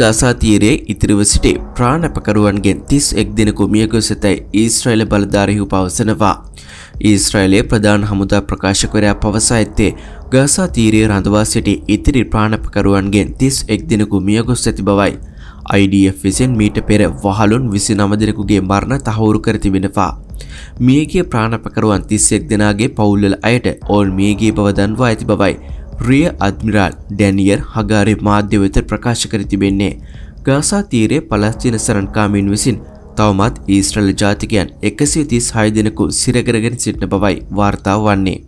ගසාතීරයේ ඉතිරිව සිටි ප්‍රාණපකරුවන්ගෙන් තිස් එක් දෙනෙකු මියගො සිතැයි ඊස්ට්‍රයිල බලධාරහිහු පවසනවා. ඊස්ට්‍රයිලයේ ප්‍රධාන හමුදා ප්‍රකාශකරයා පවසා ඇත්තේ ගසා තීරයේ රඳවා සිටි ඉතිරි ප්‍රාණපකරුවන්ගෙන් තිස් එක් දෙනෙකු මියගොස් ඇති බවයි. IDF විසින් මීට පෙර වහලුන් විසි නමදිනෙකුගේ මරණ තහවුරු කර තිබෙනවා. මියගේ ප්‍රාණපකරුවන් තිස්සෙක් දෙනාගේ පවුල්ලල අයට ඕල් මියගේ බව දන්වා ඇති බවයි රිය අත්මිරාල් ඩැනියර් හගාරි මාධ්‍ය වෙත ප්‍රකාශ කර තිබෙන්නේ ගාසා තීරයේ පලස්තින සරන්කාමීන් විසින් තවමත් ඊස්ට්‍රල ජාතිකයන් එකසිය තිස් හයදිනකු සිරකරගෙන සිටින බවයි වාර්තා වන්නේ.